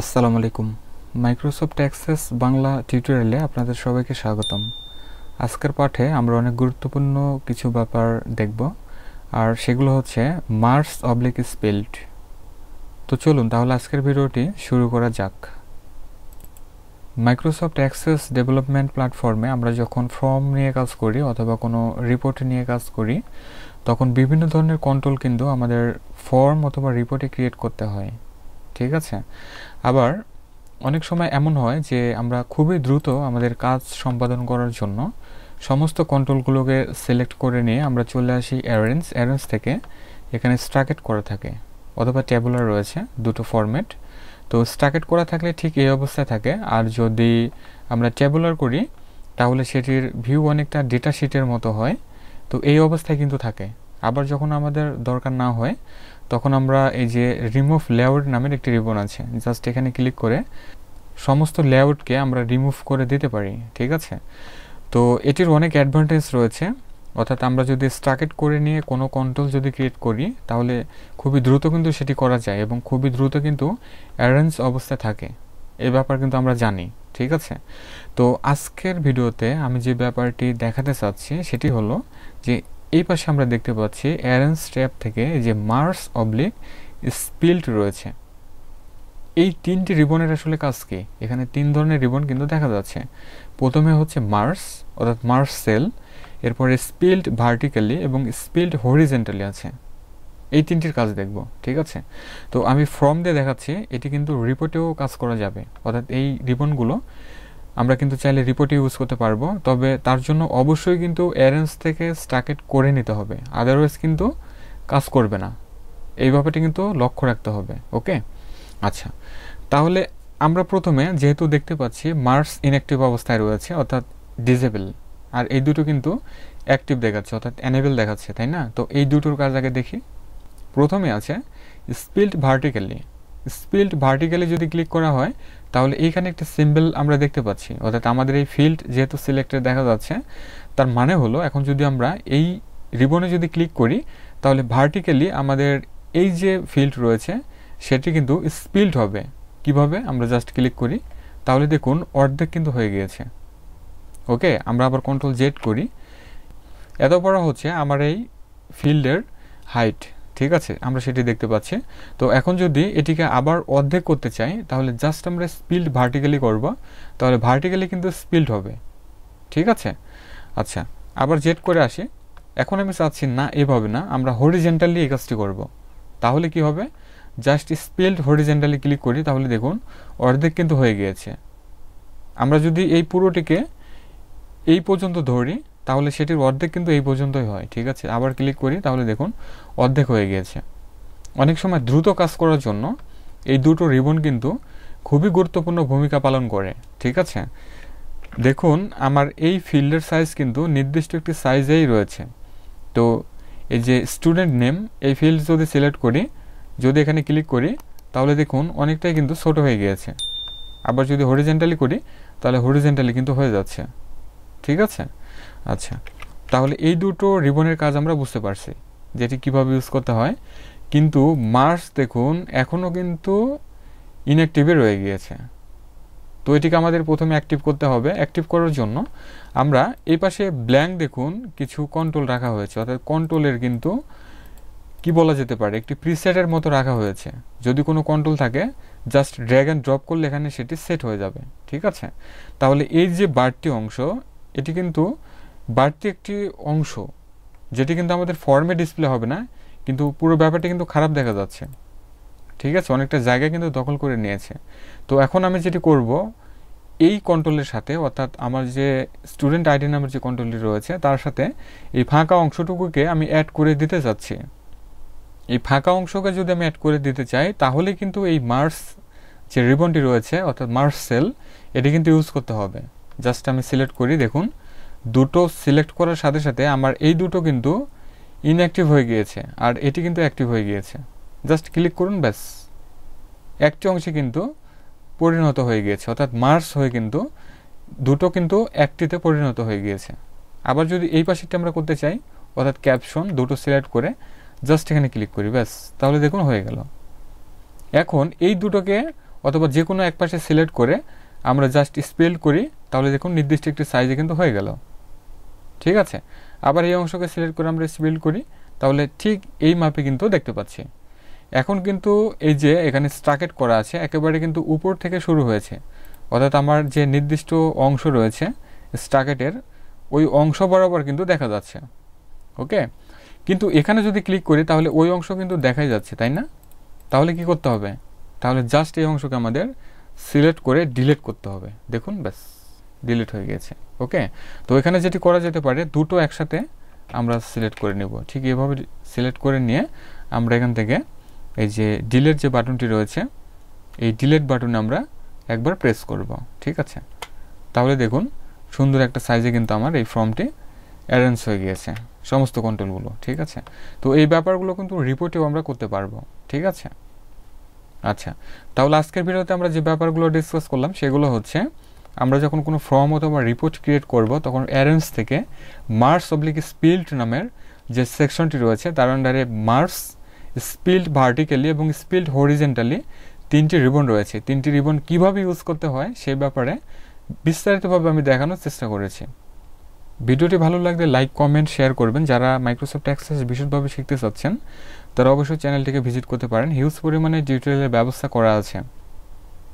আসসালামু আলাইকুম Microsoft access Bangla টিউটোরিয়ালে আপনাদের সবাইকে স্বাগতম আজকের পাঠে আমরা অনেক গুরুত্বপূর্ণ কিছু ব্যাপার দেখব আর সেগুলো হচ্ছে মার্স অবলিক স্পেল্ড তো চলুন তাহলে আজকের ভিডিওটি শুরু করা যাক মাইক্রোসফট অ্যাক্সেস ডেভেলপমেন্ট প্ল্যাটফর্মে আমরা যখন ফর্ম নিয়ে কাজ করি অথবা কোনো রিপোর্ট নিয়ে কাজ করি তখন বিভিন্ন ধরনের কন্ট্রোল কিন্তু আমাদের ফর্ম অথবা রিপোর্টে ক্রিয়েট করতে হয় ঠিক আছে আবার অনেক সময় এমন হয় যে আমরা খুবই দ্রুত আমাদের কাজ সম্পাদন করার জন্য সমস্ত কন্ট্রোলগুলোকে সিলেক্ট করে নিয়ে আমরা চলে আসি অ্যারেঞ্জ অ্যারেঞ্জ থেকে এখানে স্ট্রাকেট করা থাকে অথবা ট্যাবুলার রয়েছে দুটো ফরম্যাট তো স্ট্রাকেট করা থাকলে ঠিক এই অবস্থায় থাকে আর যদি আমরা ট্যাবুলার করি তাহলে সেটির ভিউ অনেকটা ডেটা শিটের মতো হয় তো এই অবস্থায় কিন্তু থাকে আবার যখন আমাদের দরকার না হয় তখন আমরা এই যে রিমুভ লেআউট নামের একটি রিবন আছে জাস্ট এখানে ক্লিক করে সমস্ত লেআউটকে আমরা রিমুভ করে দিতে পারি ঠিক আছে তো এটির অনেক অ্যাডভান্টেজ রয়েছে অর্থাৎ আমরা যদি স্ট্রাকেট করে নিয়ে কোনো কন্ট্রোল যদি ক্রিয়েট করি তাহলে খুবই দ্রুত কিন্তু সেটি করা যায় এবং খুবই দ্রুত কিন্তু অ্যারেঞ্জ অবস্থায় থাকে এ ব্যাপার কিন্তু আমরা জানি ঠিক আছে তো আজকের ভিডিওতে আমি যে ব্যাপারটি দেখাতে চাচ্ছি সেটি হলো যে এই পাশে আমরা দেখতে পাচ্ছি অ্যারেন স্ট্যাপ থেকে যে মার্স অবলিক স্পিল্ট রয়েছে এই তিনটি রিবনের আসলে কাজ কি এখানে তিন ধরনের রিবন কিন্তু দেখা যাচ্ছে প্রথমে হচ্ছে মার্স অর্থাৎ মার্স সেল এরপরে স্পিল্ড ভার্টিক্যালি এবং স্পিল্ড হরিজেন্টালি আছে এই তিনটির কাজ দেখব ঠিক আছে তো আমি ফর্ম দিয়ে দেখাচ্ছি এটি কিন্তু রিপোর্টেও কাজ করা যাবে অর্থাৎ এই রিবনগুলো আমরা কিন্তু চাইলে রিপোর্ট ইউজ করতে পারবো তবে তার জন্য অবশ্যই কিন্তু অ্যারেঞ্জ থেকে স্টাকেট করে নিতে হবে আদারওয়াইজ কিন্তু কাজ করবে না এই ব্যাপারটা কিন্তু লক্ষ্য রাখতে হবে ওকে আচ্ছা তাহলে আমরা প্রথমে যেহেতু দেখতে পাচ্ছি মার্স ইনঅ্যাক্টিভ অবস্থায় রয়েছে অর্থাৎ ডিজেবল আর এই দুটো কিন্তু অ্যাক্টিভ দেখাচ্ছে অর্থাৎ অ্যানেবেল দেখাচ্ছে তাই না তো এই দুটোর কাজ আগে দেখি প্রথমে আছে স্পিল্ড ভার্টিক্যালি স্পিল্ড ভার্টিক্যালি যদি ক্লিক করা হয় তাহলে এইখানে একটা সিম্বল আমরা দেখতে পাচ্ছি অর্থাৎ আমাদের এই ফিল্ড যেহেতু সিলেক্টেড দেখা যাচ্ছে তার মানে হলো এখন যদি আমরা এই রিবনে যদি ক্লিক করি তাহলে ভার্টিক্যালি আমাদের এই যে ফিল্ড রয়েছে সেটি কিন্তু স্পিল্ড হবে কিভাবে আমরা জাস্ট ক্লিক করি তাহলে দেখুন অর্ধেক কিন্তু হয়ে গিয়েছে ওকে আমরা আবার কন্ট্রোল জেড করি এত বড় হচ্ছে আমার এই ফিল্ডের হাইট ঠিক আছে আমরা সেটি দেখতে পাচ্ছি তো এখন যদি এটিকে আবার অর্ধেক করতে চাই তাহলে জাস্ট আমরা স্পিল্ড ভার্টিক্যালি করব তাহলে ভার্টিক্যালি কিন্তু স্পিল্ড হবে ঠিক আছে আচ্ছা আবার জেট করে আসি এখন আমি চাচ্ছি না এভাবে না আমরা হরিজেন্টালি এই কাজটি করব তাহলে কি হবে জাস্ট স্পিল্ড হরিজেন্টালি ক্লিক করি তাহলে দেখুন অর্ধেক কিন্তু হয়ে গিয়েছে আমরা যদি এই পুরোটিকে এই পর্যন্ত ধরি তাহলে সেটির অর্ধেক কিন্তু এই পর্যন্তই হয় ঠিক আছে আবার ক্লিক করি তাহলে দেখুন অর্ধেক হয়ে গিয়েছে অনেক সময় দ্রুত কাজ করার জন্য এই দুটো রিবন কিন্তু খুবই গুরুত্বপূর্ণ ভূমিকা পালন করে ঠিক আছে দেখুন আমার এই ফিল্ডের সাইজ কিন্তু নির্দিষ্ট একটি সাইজেই রয়েছে তো এই যে স্টুডেন্ট নেম এই ফিল্ড যদি সিলেক্ট করি যদি এখানে ক্লিক করি তাহলে দেখুন অনেকটাই কিন্তু ছোট হয়ে গিয়েছে আবার যদি হরিজেন্টালি করি তাহলে হরিজেন্টালি কিন্তু হয়ে যাচ্ছে ঠিক আছে আচ্ছা তাহলে এই দুটো রিবনের কাজ আমরা বুঝতে পারছি যেটি কিভাবে ইউজ করতে হয় কিন্তু মার্স দেখুন এখনও কিন্তু ইনঅ্যাক্টিভে রয়ে গিয়েছে তো এটিকে আমাদের প্রথমে অ্যাক্টিভ করতে হবে অ্যাক্টিভ করার জন্য আমরা এই পাশে ব্ল্যাঙ্ক দেখুন কিছু কন্ট্রোল রাখা হয়েছে অর্থাৎ কন্ট্রোলের কিন্তু কি বলা যেতে পারে একটি প্রিসেটের মতো রাখা হয়েছে যদি কোনো কন্ট্রোল থাকে জাস্ট ড্র্যাগ অ্যান্ড ড্রপ করলে এখানে সেটি সেট হয়ে যাবে ঠিক আছে তাহলে এই যে বাড়তি অংশ এটি কিন্তু বাড়তি একটি অংশ যেটি কিন্তু আমাদের ফর্মে ডিসপ্লে হবে না কিন্তু পুরো ব্যাপারটা কিন্তু খারাপ দেখা যাচ্ছে ঠিক আছে অনেকটা জায়গা কিন্তু দখল করে নিয়েছে তো এখন আমি যেটি করব এই কন্ট্রোলের সাথে অর্থাৎ আমার যে স্টুডেন্ট আইডি নামের যে কন্ট্রোলটি রয়েছে তার সাথে এই ফাঁকা অংশটুকুকে আমি অ্যাড করে দিতে চাচ্ছি এই ফাঁকা অংশকে যদি আমি অ্যাড করে দিতে চাই তাহলে কিন্তু এই মার্স যে রিবনটি রয়েছে অর্থাৎ মার্স সেল এটি কিন্তু ইউজ করতে হবে জাস্ট আমি সিলেক্ট করি দেখুন দুটো সিলেক্ট করার সাথে সাথে আমার এই দুটো কিন্তু ইনঅ্যাক্টিভ হয়ে গিয়েছে আর এটি কিন্তু অ্যাক্টিভ হয়ে গিয়েছে জাস্ট ক্লিক করুন ব্যাস একটি অংশে কিন্তু পরিণত হয়ে গিয়েছে অর্থাৎ মার্স হয়ে কিন্তু দুটো কিন্তু একটিতে পরিণত হয়ে গিয়েছে আবার যদি এই পাশেরটা আমরা করতে চাই অর্থাৎ ক্যাপশন দুটো সিলেক্ট করে জাস্ট এখানে ক্লিক করি ব্যাস তাহলে দেখুন হয়ে গেল এখন এই দুটোকে অথবা যে কোনো এক পাশে সিলেক্ট করে আমরা জাস্ট স্পেল করি তাহলে দেখুন নির্দিষ্ট একটি সাইজে কিন্তু হয়ে গেল ঠিক আছে আবার এই অংশকে সিলেক্ট করে আমরা বিল্ড করি তাহলে ঠিক এই মাপে কিন্তু দেখতে পাচ্ছি এখন কিন্তু এই যে এখানে স্ট্রাকেট করা আছে একেবারে কিন্তু উপর থেকে শুরু হয়েছে অর্থাৎ আমার যে নির্দিষ্ট অংশ রয়েছে স্ট্রাকেটের ওই অংশ বরাবর কিন্তু দেখা যাচ্ছে ওকে কিন্তু এখানে যদি ক্লিক করি তাহলে ওই অংশ কিন্তু দেখাই যাচ্ছে তাই না তাহলে কি করতে হবে তাহলে জাস্ট এই অংশকে আমাদের সিলেক্ট করে ডিলিট করতে হবে দেখুন ব্যাস ডিলিট হয়ে গেছে ওকে তো এখানে যেটি করা যেতে পারে দুটো একসাথে আমরা সিলেক্ট করে নেব ঠিক এভাবে সিলেক্ট করে নিয়ে আমরা এখান থেকে এই যে ডিলেট যে বাটনটি রয়েছে এই ডিলেট বাটন আমরা একবার প্রেস করব ঠিক আছে তাহলে দেখুন সুন্দর একটা সাইজে কিন্তু আমার এই ফর্মটি অ্যারেঞ্জ হয়ে গিয়েছে সমস্ত কন্ট্রোলগুলো ঠিক আছে তো এই ব্যাপারগুলো কিন্তু রিপোর্টেও আমরা করতে পারবো ঠিক আছে আচ্ছা তাহলে আজকের ভিডিওতে আমরা যে ব্যাপারগুলো ডিসকাস করলাম সেগুলো হচ্ছে আমরা যখন কোনো ফর্ম অথবা রিপোর্ট ক্রিয়েট করব তখন অ্যারেঞ্জ থেকে মার্স অবলিক স্পিল্ড নামের যে সেকশনটি রয়েছে তার আন্ডারে মার্স স্পিল্ড ভার্টিক্যালি এবং স্পিল্ড হরিজেন্টালি তিনটি রিবন রয়েছে তিনটি রিবন কিভাবে ইউজ করতে হয় সেই ব্যাপারে বিস্তারিতভাবে আমি দেখানোর চেষ্টা করেছি ভিডিওটি ভালো লাগলে লাইক কমেন্ট শেয়ার করবেন যারা মাইক্রোসফট অ্যাক্সেস বিশেষভাবে শিখতে চাচ্ছেন তারা অবশ্যই চ্যানেলটিকে ভিজিট করতে পারেন হিউজ পরিমাণে টিউটোরিয়ালের ব্যবস্থা করা আছে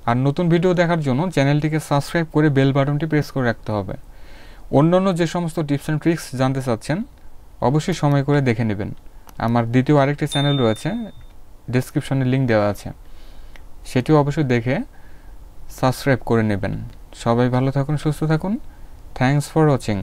আর নতুন ভিডিও দেখার জন্য চ্যানেলটিকে সাবস্ক্রাইব করে বেল বাটনটি প্রেস করে রাখতে হবে অন্যান্য যে সমস্ত টিপস অ্যান্ড ট্রিক্স জানতে চাচ্ছেন অবশ্যই সময় করে দেখে নেবেন আমার দ্বিতীয় আরেকটি চ্যানেল রয়েছে ডিসক্রিপশনে লিঙ্ক দেওয়া আছে সেটিও অবশ্যই দেখে সাবস্ক্রাইব করে নেবেন সবাই ভালো থাকুন সুস্থ থাকুন থ্যাংকস ফর ওয়াচিং